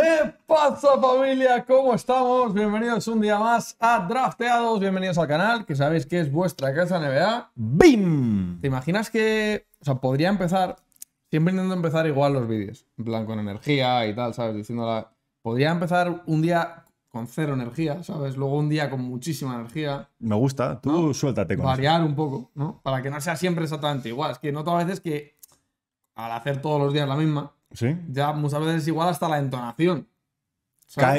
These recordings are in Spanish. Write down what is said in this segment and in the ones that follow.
¿Qué pasa familia? ¿Cómo estamos? Bienvenidos un día más a Drafteados, bienvenidos al canal, que sabéis que es vuestra casa NBA. ¡Bim! ¿Te imaginas que, o sea, podría empezar, siempre intento empezar igual los vídeos, en plan con energía y tal, ¿sabes? Diciéndola, podría empezar un día con cero energía, ¿sabes? Luego un día con muchísima energía. Me gusta, tú suéltate con Variar un poco, ¿no? Para que no sea siempre exactamente igual, es que noto a veces que al hacer todos los días la misma, ya muchas veces es igual hasta la entonación.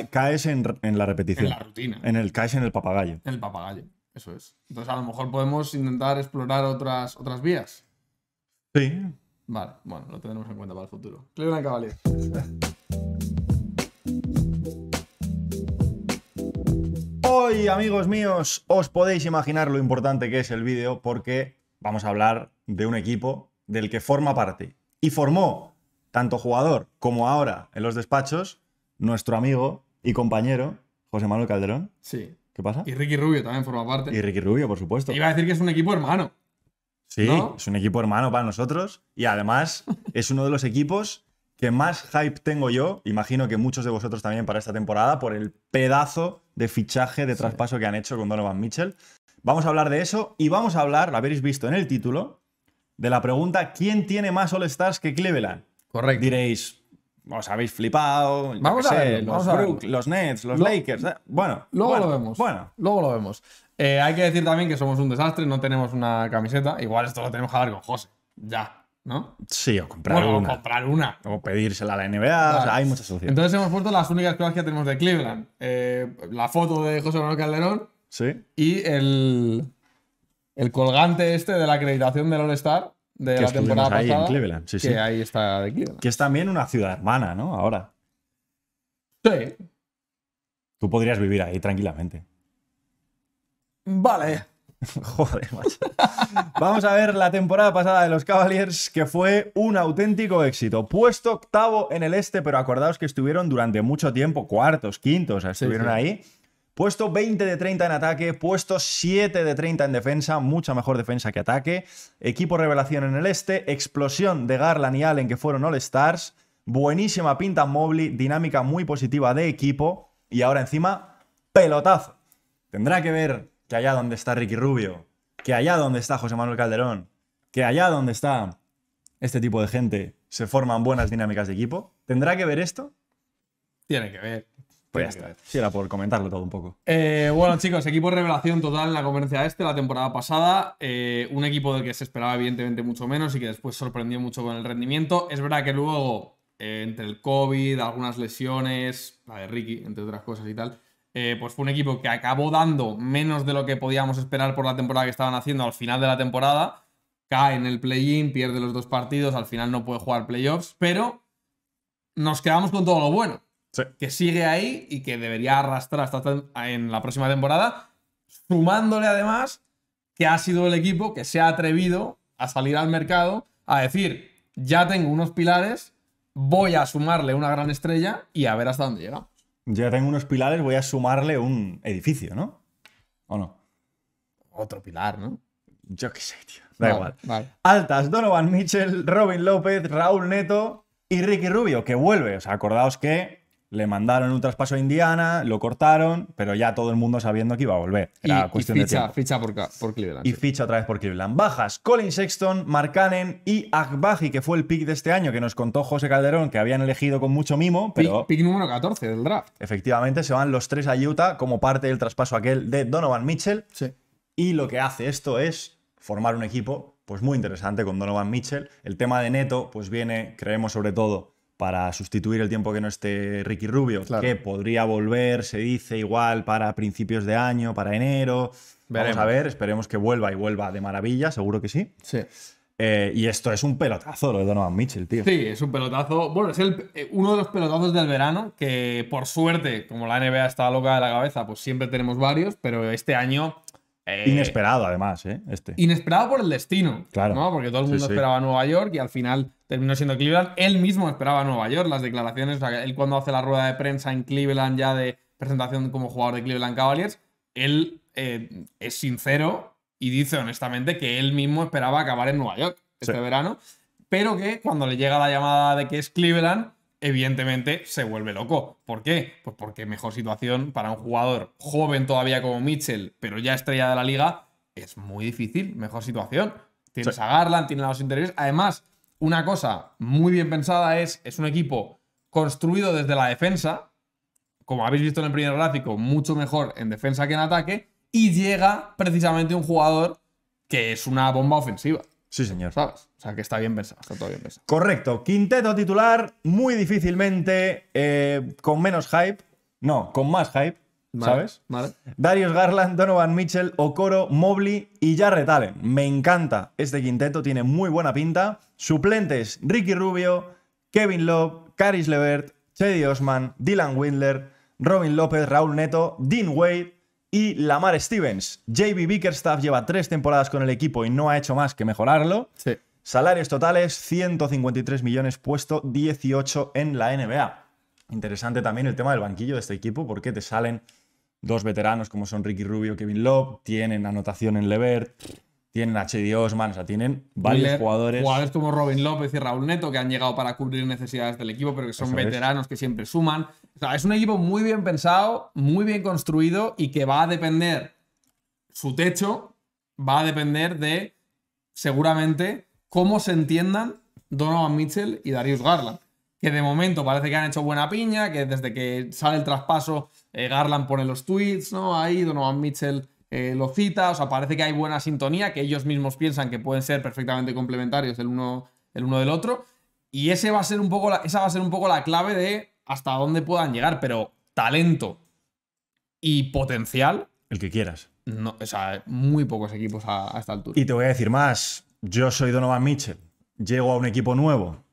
caes en, la repetición. En la rutina. el, caes en el papagayo. En el papagayo, eso es. Entonces a lo mejor podemos intentar explorar otras, otras vías. Sí. Vale, bueno, lo tenemos en cuenta para el futuro. Cleveland Hoy, amigos míos, os podéis imaginar lo importante que es el vídeo porque vamos a hablar de un equipo del que forma parte y formó tanto jugador como ahora en los despachos, nuestro amigo y compañero, José Manuel Calderón. Sí. ¿Qué pasa? Y Ricky Rubio también forma parte. Y Ricky Rubio, por supuesto. Iba a decir que es un equipo hermano. Sí, es un equipo hermano para nosotros. Y además es uno de los equipos que más hype tengo yo, imagino que muchos de vosotros también para esta temporada, por el pedazo de fichaje de traspaso que han hecho con Donovan Mitchell. Vamos a hablar de eso y vamos a hablar, lo habéis visto en el título, de la pregunta ¿quién tiene más All-Stars que Cleveland? Correcto. Diréis, os habéis flipado. Vamos a, ver los los Nets, los Lakers. Eh, bueno, luego lo vemos. Bueno, luego lo vemos. Eh, hay que decir también que somos un desastre, no tenemos una camiseta. Igual esto lo tenemos que hablar con José. Ya. ¿No? Sí, o comprar una. O pedírsela a la NBA. hay muchas soluciones. Entonces hemos puesto las únicas cosas que tenemos de Cleveland. Eh, la foto de José Manuel Calderón. Sí. Y el, el colgante este de la acreditación del All-Star de que la temporada ahí En que ahí está Que es también una ciudad hermana, ¿no? Ahora. Sí. Tú podrías vivir ahí tranquilamente. Vale. Joder, macho. Vamos a ver la temporada pasada de los Cavaliers, que fue un auténtico éxito. Puesto octavo en el este, pero acordaos que estuvieron durante mucho tiempo, cuartos, quintos, estuvieron ahí. Puesto 20 de 30 en ataque, puesto 7 de 30 en defensa, mucha mejor defensa que ataque. Equipo revelación en el este, explosión de Garland y Allen que fueron All Stars. Buenísima pinta móvil, dinámica muy positiva de equipo. Y ahora encima, pelotazo. Tendrá que ver que allá donde está Ricky Rubio, que allá donde está José Manuel Calderón, que allá donde está este tipo de gente, se forman buenas dinámicas de equipo. ¿Tendrá que ver esto? Tiene que ver. Si pues era por comentarlo todo un poco. Eh, bueno, chicos, equipo revelación total en la conferencia este, la temporada pasada. Eh, un equipo del que se esperaba, evidentemente, mucho menos y que después sorprendió mucho con el rendimiento. Es verdad que luego, eh, entre el COVID, algunas lesiones, la de Ricky, entre otras cosas y tal, pues fue un equipo que acabó dando menos de lo que podíamos esperar por la temporada que estaban haciendo al final de la temporada. Cae en el play-in, pierde los dos partidos, al final no puede jugar playoffs, pero nos quedamos con todo lo bueno que sigue ahí y que debería arrastrar hasta en la próxima temporada, sumándole además que ha sido el equipo que se ha atrevido a salir al mercado a decir, ya tengo unos pilares, voy a sumarle una gran estrella y a ver hasta dónde llega. Ya tengo unos pilares, voy a sumarle un edificio, ¿no? ¿O no? Otro pilar, ¿no? Yo qué sé, tío. Da igual. Altas, Donovan Mitchell, Robin López, Raúl Neto y Ricky Rubio, que vuelve. O sea, acordaos que le mandaron un traspaso a Indiana, lo cortaron, pero ya todo el mundo sabiendo que iba a volver. Era cuestión ficha, de tiempo. ficha por, Cleveland. Y ficha otra vez por Cleveland. Bajas, Colin Sexton, Cannon y Agbaji, que fue el pick de este año que nos contó José Calderón, que habían elegido con mucho mimo, pero... Pick, número 14 del draft. Efectivamente, se van los tres a Utah como parte del traspaso aquel de Donovan Mitchell. Sí. Y lo que hace esto es formar un equipo pues muy interesante con Donovan Mitchell. El tema de Neto pues viene, creemos sobre todo, para sustituir el tiempo que no esté Ricky Rubio, que podría volver, se dice igual, para principios de año, para enero. Vamos a ver, esperemos que vuelva y vuelva de maravilla, seguro que sí. Sí. Eh, y esto es un pelotazo lo de Donovan Mitchell, tío. Sí, es un pelotazo. Bueno, es eh, uno de los pelotazos del verano que, por suerte, como la NBA está loca de la cabeza, pues siempre tenemos varios, pero este año eh, inesperado, además, ¿eh? Este. Inesperado por el destino. Claro. Porque todo el mundo esperaba a esperaba Nueva York y al final terminó siendo Cleveland. Él mismo esperaba Nueva York. Las declaraciones, él cuando hace la rueda de prensa en Cleveland ya de presentación como jugador de Cleveland Cavaliers, él eh, es sincero y dice honestamente que él mismo esperaba acabar en Nueva York este verano, pero que cuando le llega la llamada de que es Cleveland, evidentemente se vuelve loco. ¿Por qué? Pues porque mejor situación para un jugador joven todavía como Mitchell, pero ya estrella de la liga, es muy difícil. Mejor situación. Tienes a Garland, tienes a los interiores. Además, una cosa muy bien pensada es, es un equipo construido desde la defensa, como habéis visto en el primer gráfico, mucho mejor en defensa que en ataque, y llega precisamente un jugador que es una bomba ofensiva. Sí, señor. ¿Sabes? O sea, que está bien pensado, está todo bien pensado. Correcto. Quinteto titular, muy difícilmente, eh, con menos hype. No, con más hype, ¿sabes? Darius Garland, Donovan Mitchell, Okoro, Mobley y Jarrett Allen. Me encanta este quinteto, tiene muy buena pinta. Suplentes, Ricky Rubio, Kevin Love, Caris Levert, Chedi Osman, Dylan Windler, Robin López, Raúl Neto, Dean Wade, y Lamar Stevens. JB Bickerstaff lleva tres temporadas con el equipo y no ha hecho más que mejorarlo. Salarios totales, 153 millones, puesto 18 en la NBA. Interesante también el tema del banquillo de este equipo, porque te salen dos veteranos como son Ricky Rubio, Kevin Love, tienen anotación en Levert tienen a Chedi Osman, o sea, tienen varios jugadores. Jugadores como Robin López y Raúl Neto que han llegado para cubrir necesidades del equipo, pero que son veteranos que siempre suman. es un equipo muy bien pensado, muy bien construido y que va a depender, su techo va a depender de, seguramente, cómo se entiendan Donovan Mitchell y Darius Garland. Que de momento parece que han hecho buena piña, que desde que sale el traspaso, eh, Garland pone los tweets, ¿no? Ahí Donovan Mitchell eh, lo cita, o sea, parece que hay buena sintonía, que ellos mismos piensan que pueden ser perfectamente complementarios el uno, el uno del otro. Y ese va a ser un poco esa va a ser un poco la clave de hasta dónde puedan llegar, pero talento y potencial. El que quieras. No, o sea, muy pocos equipos a, el. esta altura. Y te voy a decir más. Yo soy Donovan Mitchell. Llego a un equipo nuevo.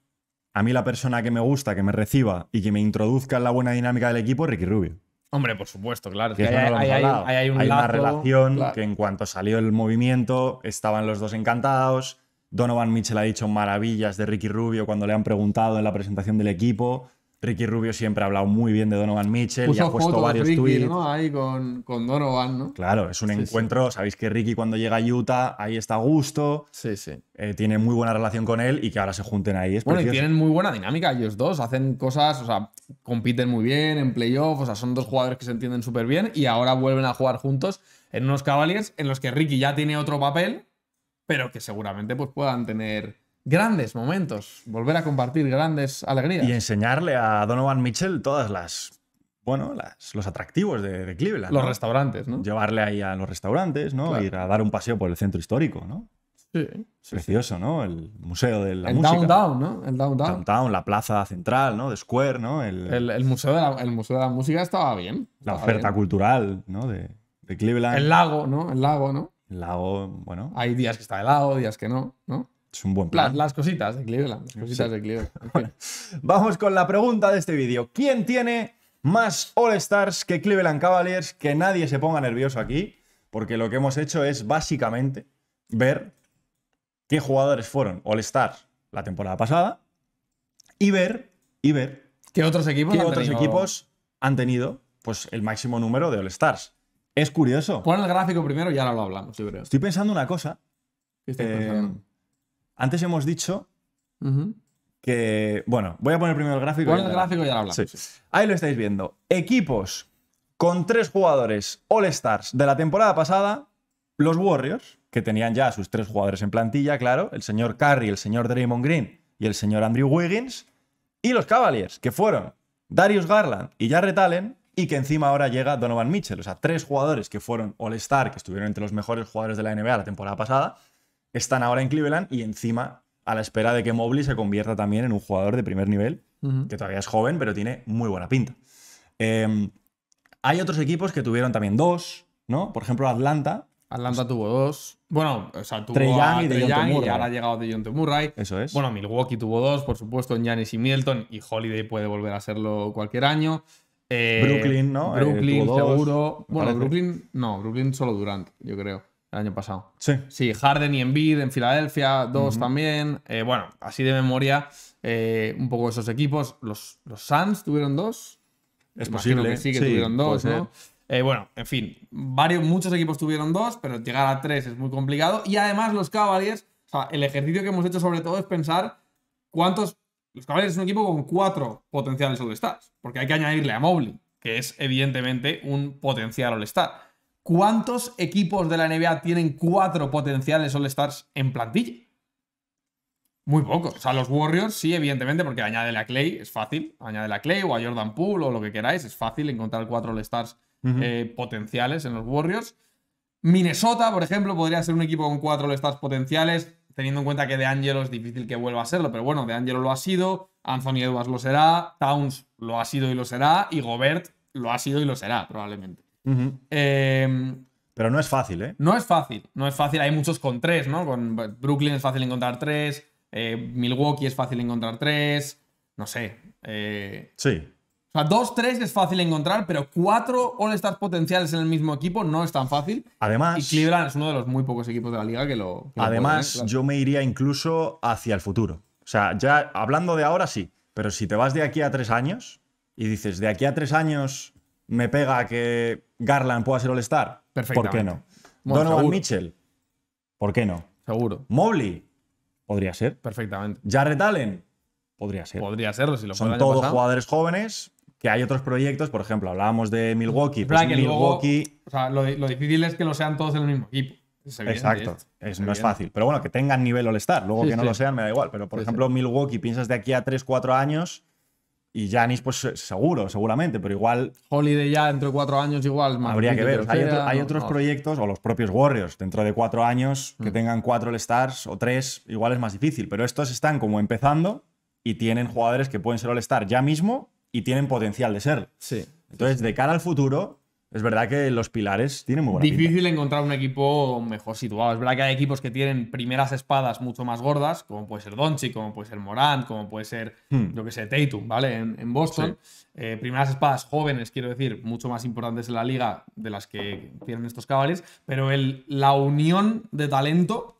A mí la persona que me gusta, que me reciba y que me introduzca en la buena dinámica del equipo es Ricky Rubio. Hombre, por supuesto, claro. hay, una relación que en cuanto salió el movimiento estaban los dos encantados. Donovan Mitchell ha dicho maravillas de Ricky Rubio cuando le han preguntado en la presentación del equipo. Ricky Rubio siempre ha hablado muy bien de Donovan Mitchell y ha puesto varios Ricky, Ahí con, Donovan, ¿no? Claro, es un encuentro. Sabéis que Ricky cuando llega a Utah, ahí está a gusto. Sí, sí. Eh, tiene muy buena relación con él y que ahora se junten ahí. Es bueno, y tienen muy buena dinámica ellos dos. Hacen cosas, o sea, compiten muy bien en playoffs, O sea, son dos jugadores que se entienden súper bien y ahora vuelven a jugar juntos en unos Cavaliers en los que Ricky ya tiene otro papel, pero que seguramente pues puedan tener grandes momentos, volver a compartir grandes alegrías. Y enseñarle a Donovan Mitchell todas las. Bueno, las, los atractivos de, Cleveland. Los restaurantes, ¿no? Llevarle ahí a los restaurantes, ¿no? Ir a dar un paseo por el centro histórico, ¿no? Sí, Precioso, ¿no? El Museo de la el Downtown, ¿no? El Downtown. Downtown, la plaza central, ¿no? De Square, ¿no? El, museo, de la, el Museo de la Música estaba bien. la oferta cultural, ¿no? De, de, Cleveland. El lago, ¿no? El lago, ¿no? El lago, bueno. Hay días que está helado, días que no, ¿no? Es un buen plan. Las, cositas de Cleveland. cositas de Cleveland. Vamos con la pregunta de este vídeo. ¿Quién tiene más All-Stars que Cleveland Cavaliers? Que nadie se ponga nervioso aquí, porque lo que hemos hecho es básicamente ver qué jugadores fueron All-Stars la temporada pasada y ver, y ver qué otros equipos, han, otros tenido? equipos han tenido pues, el máximo número de All-Stars. Es curioso. Pon el gráfico primero y ahora lo hablamos, Estoy pensando una cosa. Antes hemos dicho que. Bueno, voy a poner primero el gráfico. el gráfico y hablamos. Ahí lo estáis viendo. Equipos con tres jugadores All-Stars de la temporada pasada, los Warriors, que tenían ya a sus tres jugadores en plantilla, claro, el señor Curry, el señor Draymond Green y el señor Andrew Wiggins, y los Cavaliers, que fueron Darius Garland y Jarrett Allen, y que encima ahora llega Donovan Mitchell. O sea, tres jugadores que fueron All-Star, que estuvieron entre los mejores jugadores de la NBA la temporada pasada, están ahora en Cleveland y encima a la espera de que Mobley se convierta también en un jugador de primer nivel, que todavía es joven, pero tiene muy buena pinta. Em, hay otros equipos que tuvieron también dos, ¿no? Por ejemplo, Atlanta. Atlanta pues tuvo dos. Bueno, o sea, tuvo Trey y, Trey y ahora ha llegado de Murray. Eso es. Bueno, Milwaukee tuvo dos, por supuesto, en Giannis y Milton, y Holiday puede volver a serlo cualquier año. Eh, Brooklyn, ¿no? Eh, Brooklyn, seguro. bueno, Brooklyn, no, Brooklyn solo Durant, yo creo año pasado. Sí. Harden y Embiid en Filadelfia, dos también. Eh, bueno, así de memoria, eh, un poco esos equipos. Los, los Suns tuvieron dos. Es posible. Que sí, que tuvieron dos, ¿no? Eh, bueno, en fin, varios, muchos equipos tuvieron dos, pero llegar a tres es muy complicado. Y además, los Cavaliers, o sea, el ejercicio que hemos hecho sobre todo es pensar cuántos. Los Cavaliers es un equipo con cuatro potenciales All-Stars, porque hay que añadirle a Mobley, que es evidentemente un potencial All-Star. ¿Cuántos equipos de la NBA tienen cuatro potenciales All-Stars en plantilla? Muy pocos. O sea, los Warriors sí, evidentemente, porque añade a Clay, es fácil. Añade la Clay o a Jordan Poole o lo que queráis. Es fácil encontrar cuatro All-Stars eh, potenciales en los Warriors. Minnesota, por ejemplo, podría ser un equipo con cuatro All-Stars potenciales, teniendo en cuenta que De Angelo es difícil que vuelva a serlo. Pero bueno, De Angelo lo ha sido, Anthony Edwards lo será, Towns lo ha sido y lo será, y Gobert lo ha sido y lo será, probablemente. Em, pero no es fácil, ¿eh? No es fácil, no es fácil. Hay muchos con tres, ¿no? Con Brooklyn es fácil encontrar tres, eh, Milwaukee es fácil encontrar tres, no sé. Eh, sí. O sea, dos, tres es fácil encontrar, pero cuatro All-Stars potenciales en el mismo equipo no es tan fácil. Además. Y Cleveland es uno de los muy pocos equipos de la liga que lo. además, yo me iría incluso hacia el futuro. O sea, ya hablando de ahora sí, pero si te vas de aquí a tres años y dices, de aquí a tres años me pega que Garland puede ser All-Star? ¿Por qué no? Donovan Mitchell, ¿por qué no? Seguro. Mobley, podría ser. Perfectamente. Jarrett Allen, podría ser. Podría serlo si lo Son todos jugadores jóvenes que hay otros proyectos, por ejemplo, hablábamos de Milwaukee. Pues Milwaukee... lo, difícil es que lo sean todos en el mismo equipo. Exacto, es, no es fácil. Pero bueno, que tengan nivel All-Star, luego que no lo sean me da igual. Pero por ejemplo, Milwaukee, piensas de aquí a 3, 4 años, y Janis, pues seguro, seguramente, pero igual. Holiday ya dentro de cuatro años, igual. Más habría que ver. hay, otros proyectos, o los propios Warriors, dentro de cuatro años, que mm. tengan cuatro All-Stars o tres, igual es más difícil. Pero estos están como empezando y tienen jugadores que pueden ser All-Star ya mismo y tienen potencial de ser. Sí. Entonces, de cara al futuro, es verdad que los pilares tienen muy buena Difícil encontrar un equipo mejor situado. Es verdad que hay equipos que tienen primeras espadas mucho más gordas, como puede ser Donchi, como puede ser Morant, como puede ser, lo hmm. que sé, Tatum, ¿vale? En, Boston. Eh, primeras espadas jóvenes, quiero decir, mucho más importantes en la liga de las que tienen estos cabales. Pero la unión de talento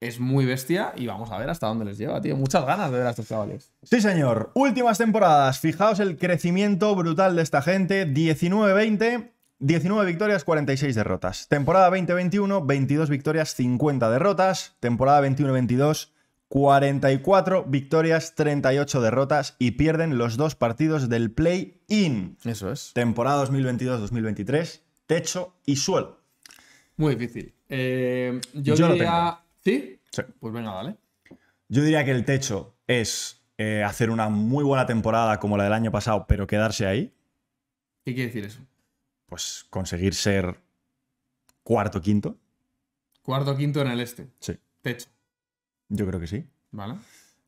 es muy bestia y vamos a ver hasta dónde les lleva, tío. Muchas ganas de ver a estos chavales. Sí, señor. Últimas temporadas. Fijaos el crecimiento brutal de esta gente. 19-20. 19 victorias, 46 derrotas. Temporada 2021, 22 victorias, 50 derrotas. Temporada 21-22, 44 victorias, 38 derrotas y pierden los dos partidos del play-in. Eso es. Temporada 2022-2023, techo y suelo. Muy difícil. Eh, yo, yo diría ¿Sí? Pues venga, dale. Yo diría que el techo es eh, hacer una muy buena temporada como la del año pasado, pero quedarse ahí. ¿Qué quiere decir eso? Pues conseguir ser cuarto quinto. Cuarto quinto en el este. Sí. Techo. Yo creo que sí. Vale.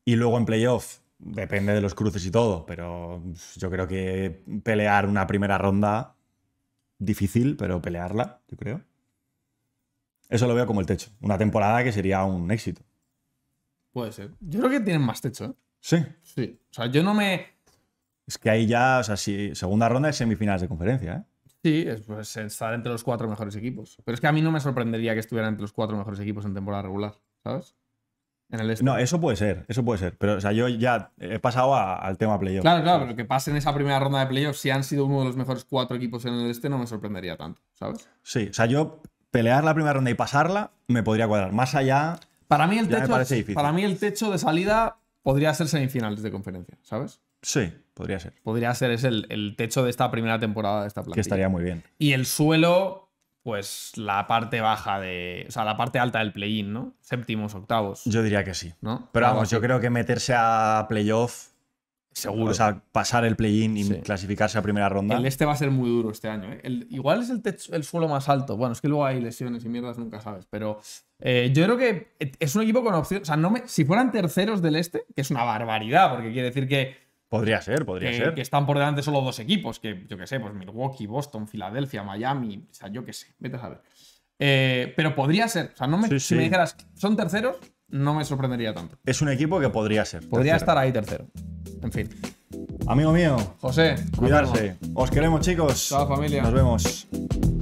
Y luego en playoff, depende de los cruces y todo, pero yo creo que pelear una primera ronda difícil, pero pelearla, yo creo. Eso lo veo como el techo. Una temporada que sería un éxito. Puede ser. Yo creo que tienen más techo. ¿eh? Sí. Sí. O sea, yo no me. Es que ahí ya, o sea, si, segunda ronda es semifinales de conferencia, ¿eh? Sí, es, pues estar entre los cuatro mejores equipos. Pero es que a mí no me sorprendería que estuvieran entre los cuatro mejores equipos en temporada regular, ¿sabes? En el este. No, eso puede ser, eso puede ser. Pero, o sea, yo ya he pasado al tema playoff. Claro, claro, pero que pasen esa primera ronda de playoff, si han sido uno de los mejores cuatro equipos en el este, no me sorprendería tanto, ¿sabes? Sí, o sea, yo pelear la primera ronda y pasarla me podría cuadrar. Más allá. Para mí el techo. Para mí el techo de salida podría ser semifinales de conferencia, ¿sabes? Sí, podría ser. Podría ser, es el, techo de esta primera temporada de esta plantilla. Que estaría muy bien. Y el suelo, pues la parte baja de. O sea, la parte alta del play-in, ¿no? Séptimos, octavos. Yo diría que sí. ¿No? Pero vamos, yo creo que meterse a playoff Seguro. O sea, pasar el play-in y clasificarse a primera ronda. El este va a ser muy duro este año. ¿eh? igual es el, suelo más alto. Bueno, es que luego hay lesiones y mierdas, nunca sabes. Pero eh, yo creo que es un equipo con opción. O sea, no me, si fueran terceros del este, que es una barbaridad, porque quiere decir que. Podría ser, podría ser. Que están por delante solo dos equipos, que yo qué sé, pues Milwaukee, Boston, Filadelfia, Miami. O sea, yo qué sé, vete a saber. Eh, pero podría ser. O sea, no me, si me dijeras, son terceros, no me sorprendería tanto. Es un equipo que podría ser. Podría estar ahí tercero. En fin. Amigo mío. José. Cuidarse. Os queremos, chicos. Chao, familia. Nos vemos.